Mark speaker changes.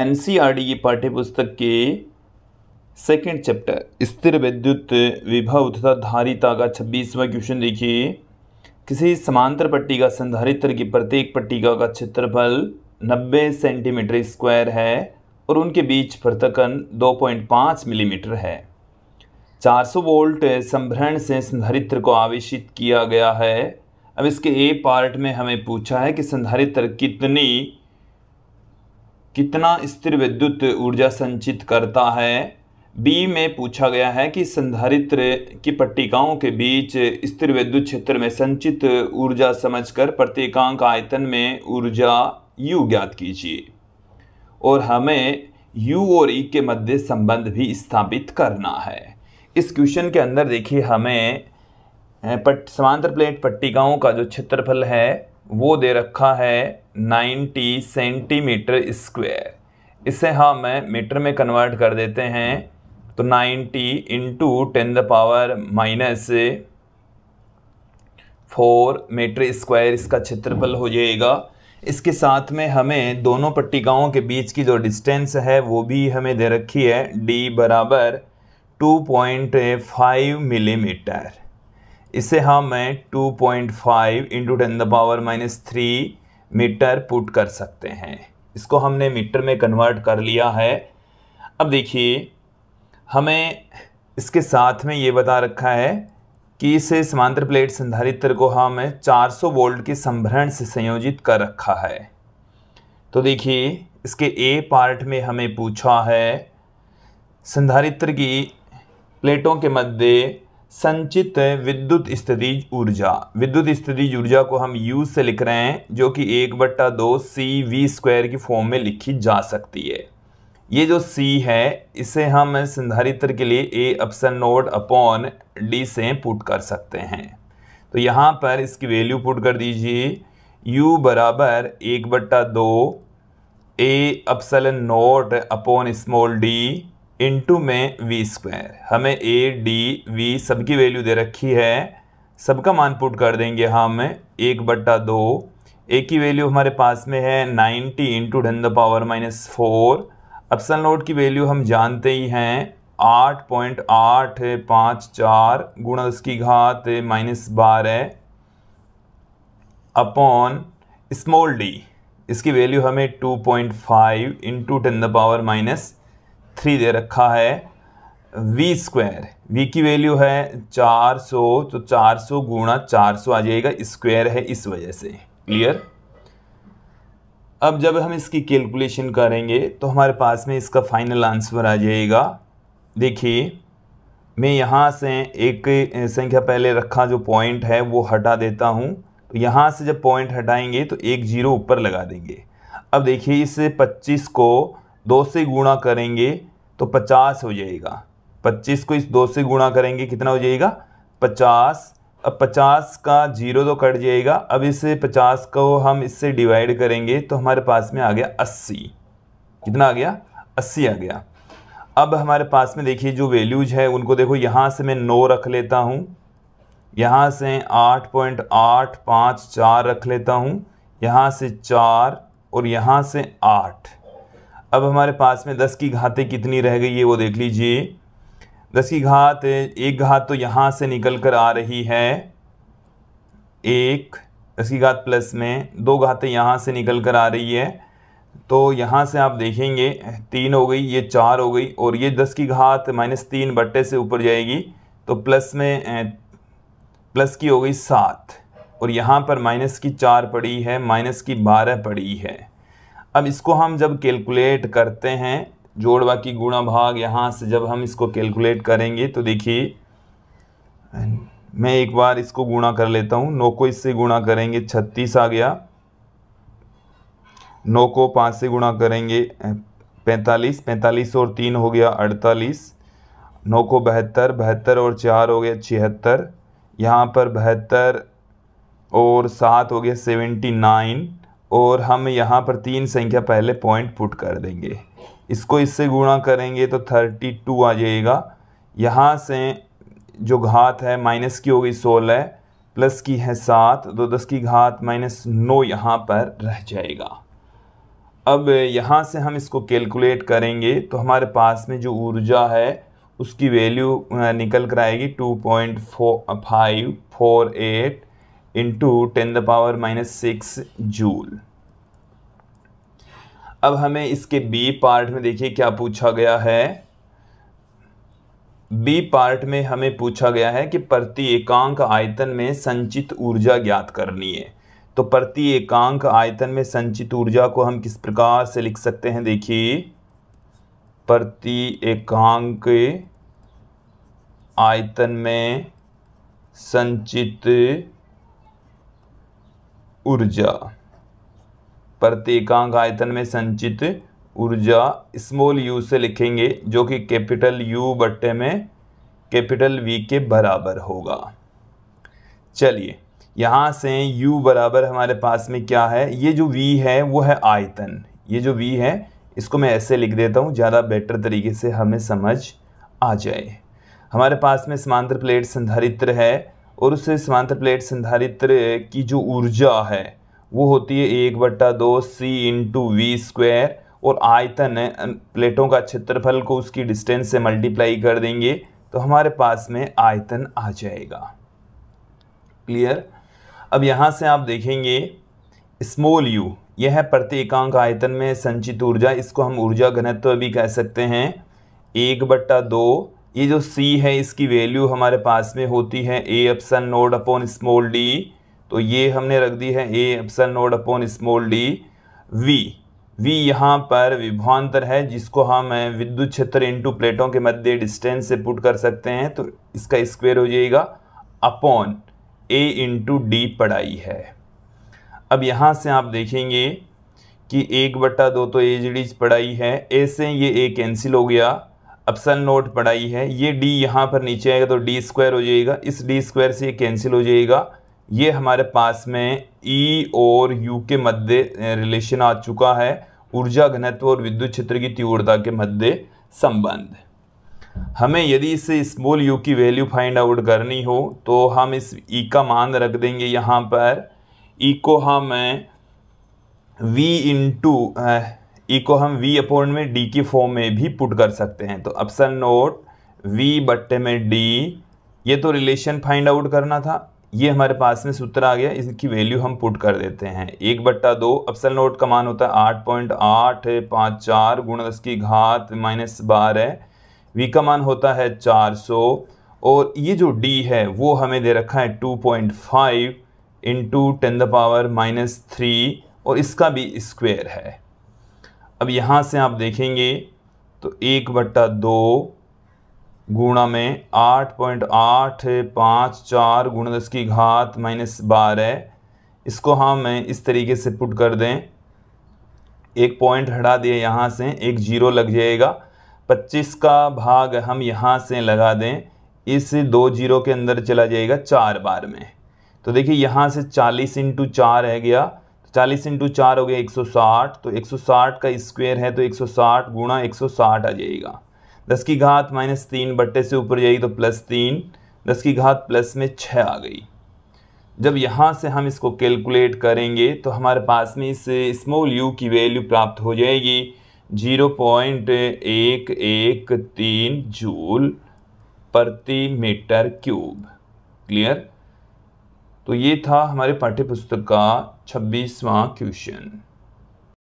Speaker 1: N की पाठ्य पुस्तक के सेकंड चैप्टर स्थिर विद्युत विभव तथा धारिता का छब्बीसवा क्वेश्चन देखिए किसी समांतर पट्टी का संधारित्र की प्रत्येक पट्टिका का क्षेत्रफल 90 सेंटीमीटर स्क्वायर है और उनके बीच प्रतकन 2.5 मिलीमीटर है 400 वोल्ट संभ्रण से संधारित्र को आवेशित किया गया है अब इसके ए पार्ट में हमें पूछा है कि संधारित्र कितनी कितना स्थिर विद्युत ऊर्जा संचित करता है बी में पूछा गया है कि संधारित्र की पट्टिकाओं के बीच स्थिर विद्युत क्षेत्र में संचित ऊर्जा समझकर प्रत्येकांक आयतन में ऊर्जा यू ज्ञात कीजिए और हमें यू और ई e के मध्य संबंध भी स्थापित करना है इस क्वेश्चन के अंदर देखिए हमें पट समांतर प्लेट पट्टिकाओं का जो क्षेत्रफल है वो दे रखा है 90 सेंटीमीटर स्क्वायर इसे हम हाँ मीटर में कन्वर्ट कर देते हैं तो 90 into ten the power minus four metre square इसका क्षेत्रफल हो जाएगा इसके साथ में हमें दोनों पट्टिकाओं के बीच की जो डिस्टेंस है वो भी हमें दे रखी है डी बराबर 2.5 मिलीमीटर इसे हम मैं 2.5 point five into ten the power minus three metre put कर सकते हैं इसको हमने मीटर में कन्वर्ट कर लिया है अब देखिए हमें इसके साथ में ये बता रखा है कि इसे समांतर प्लेट संधारित्र को हम चार 400 वोल्ट के संभरण से संयोजित कर रखा है तो देखिए इसके ए पार्ट में हमें पूछा है संधारित्र की प्लेटों के मध्य संचित विद्युत स्थितिज ऊर्जा विद्युत स्थितिज ऊर्जा को हम यू से लिख रहे हैं जो कि एक बट्टा दो सी वी स्क्वायर की फॉर्म में लिखी जा सकती है ये जो सी है इसे हम संधारित्र के लिए A epsilon naught upon D से पुट कर सकते हैं तो यहाँ पर इसकी वैल्यू पुट कर दीजिए u बराबर एक बट्टा दो A naught upon small D into में वी स्क्वायर हमें ए डी वी सबकी वैल्यू दे रखी है सबका मान पुट कर देंगे हम एक बट्टा दो ए की वैल्यू हमारे पास में है ninety into ten the power minus four epsilon naught की वैल्यू हम जानते ही हैं आठ पॉइंट आठ पाँच चार गुणा उसकी घात माइनस बारह अपॉन स्मॉल डी इसकी वैल्यू हमें two point five into ten the power minus three दे रखा है वी स्क्वायर वी की वैल्यू है चार सौ तो चार सौ गुणा चार सौ आ जाएगा स्क्वायर है इस वजह से क्लियर अब जब हम इसकी कैलकुलेशन करेंगे तो हमारे पास में इसका फाइनल आंसर आ जाएगा देखिए मैं यहाँ से एक संख्या पहले रखा जो पॉइंट है वो हटा देता हूँ तो यहाँ से जब पॉइंट हटाएंगे तो एक जीरो ऊपर लगा देंगे अब देखिए इस 25 को दो से गुणा करेंगे तो पचास हो जाएगा पच्चीस को इस दो से गुणा करेंगे कितना हो जाएगा पचास अब पचास का जीरो तो कट जाएगा अब इसे पचास को हम इससे डिवाइड करेंगे तो हमारे पास में आ गया अस्सी कितना आ गया अस्सी आ गया अब हमारे पास में देखिए जो वैल्यूज है उनको देखो यहाँ से मैं नौ रख लेता हूँ यहाँ से आठ पॉइंट आठ पाँच चार रख लेता हूँ यहाँ से चार और यहाँ से आठ अब हमारे पास में दस की घातें कितनी रह गई है वो देख लीजिए दस की घात एक घात तो यहाँ से निकल कर आ रही है एक दस की घात प्लस में दो घातें यहाँ से निकल कर आ रही है तो यहाँ से आप देखेंगे तीन हो गई ये चार हो गई और ये दस की घात माइनस तीन बट्टे से ऊपर जाएगी तो प्लस में प्लस की हो गई सात और यहाँ पर माइनस की चार पड़ी है माइनस की बारह पड़ी है अब इसको हम जब कैलकुलेट करते हैं जोड़ बाकी गुणा भाग यहाँ से जब हम इसको कैलकुलेट करेंगे तो देखिए मैं एक बार इसको गुणा कर लेता हूँ नौ को इससे गुणा करेंगे छत्तीस आ गया नौ को पाँच से गुणा करेंगे पैंतालीस पैंतालीस और तीन हो गया अड़तालीस नौ को बहत्तर बहत्तर और चार हो गया छिहत्तर यहाँ पर बहत्तर और सात हो गया सेवेंटी नाइन और हम यहाँ पर तीन संख्या पहले पॉइंट पुट कर देंगे इसको इससे गुणा करेंगे तो थर्टी टू आ जाएगा यहाँ से जो घात है माइनस की हो गई सोलह प्लस की है सात दो तो दस की घात माइनस नौ यहाँ पर रह जाएगा अब यहाँ से हम इसको कैलकुलेट करेंगे तो हमारे पास में जो ऊर्जा है उसकी वैल्यू निकल कर आएगी two point four five four eight into ten the power minus six joule अब हमें इसके बी पार्ट में देखिए क्या पूछा गया है बी पार्ट में हमें पूछा गया है कि प्रति एकांक आयतन में संचित ऊर्जा ज्ञात करनी है तो प्रति एकांक आयतन में संचित ऊर्जा को हम किस प्रकार से लिख सकते हैं देखिए प्रति एकांक आयतन में संचित ऊर्जा प्रत्येकांक आयतन में संचित ऊर्जा स्मॉल यू से लिखेंगे जो कि कैपिटल यू बट्टे में कैपिटल वी के बराबर होगा चलिए यहाँ से u बराबर हमारे पास में क्या है ये जो v है वो है आयतन ये जो v है इसको मैं ऐसे लिख देता हूँ ज़्यादा बेटर तरीके से हमें समझ आ जाए हमारे पास में समांतर प्लेट संधारित्र है और उससे समांतर प्लेट संधारित्र की जो ऊर्जा है वो होती है एक बट्टा दो सी इंटू वी स्क्वायर और आयतन प्लेटों का क्षेत्रफल को उसकी डिस्टेंस से मल्टीप्लाई कर देंगे तो हमारे पास में आयतन आ जाएगा क्लियर अब यहाँ से आप देखेंगे स्मॉल यू यह है प्रति एकांक आयतन में संचित ऊर्जा इसको हम ऊर्जा घनत्व भी कह सकते हैं एक बट्टा दो ये जो सी है इसकी वैल्यू हमारे पास में होती है A epsilon naught upon small D तो ये हमने रख दी है A epsilon naught upon small D V V यहाँ पर विभवान्तर है जिसको हम विद्युत क्षेत्र इंटू प्लेटों के मध्य डिस्टेंस से पुट कर सकते हैं तो इसका स्क्वेयर हो जाएगा अपॉन ए इंटू डी पढ़ाई है अब यहाँ से आप देखेंगे कि एक बट्टा दो तो एज डीज पढ़ाई है ऐसे ये ए कैंसिल हो गया अपसन नोट पढ़ाई है ये डी यहाँ पर नीचे आएगा तो डी स्क्वायर हो जाएगा इस डी स्क्वायर से ये कैंसिल हो जाएगा ये हमारे पास में ई e और यू के मध्य रिलेशन आ चुका है ऊर्जा घनत्व और विद्युत क्षेत्र की तीव्रता के मध्य संबंध हमें यदि इस स्मॉल यू की वैल्यू फाइंड आउट करनी हो तो हम इस ई e का मान रख देंगे यहाँ पर ई e को हम वी इंटू ई e को हम वी अपॉन में डी की फॉर्म में भी पुट कर सकते हैं तो ऑप्शन नोट वी बट्टे में डी ये तो रिलेशन फाइंड आउट करना था ये हमारे पास में सूत्र आ गया इसकी वैल्यू हम पुट कर देते हैं एक बट्टा दो अपसल नोट का मान होता है आठ पॉइंट आठ पाँच चार गुण दस की घात माइनस बारह वी का मान होता है चार सौ और ये जो डी है वो हमें दे रखा है two point five into ten the power minus three और इसका भी स्क्वेयर है अब यहाँ से आप देखेंगे तो एक बट्टा दो गुणा में आठ पॉइंट आठ पाँच चार गुणा दस की घात माइनस बारह इसको हम हाँ इस तरीके से पुट कर दें एक पॉइंट हटा दिए यहाँ से एक जीरो लग जाएगा पच्चीस का भाग हम यहाँ से लगा दें इस दो जीरो के अंदर चला जाएगा चार बार में तो देखिए यहाँ से चालीस इंटू चार रह गया चालीस इंटू चार हो गया एक सौ साठ तो एक सौ साठ का स्क्वायर है तो एक सौ साठ गुणा एक सौ साठ आ जाएगा दस की घात माइनस तीन बट्टे से ऊपर जाएगी तो प्लस तीन दस की घात प्लस में छः आ गई जब यहाँ से हम इसको कैलकुलेट करेंगे तो हमारे पास में इस स्मॉल यू की वैल्यू प्राप्त हो जाएगी जीरो पॉइंट एक एक तीन जूल प्रति मीटर क्यूब क्लियर तो ये था हमारे पाठ्यपुस्तक का छब्बीसवा क्वेश्चन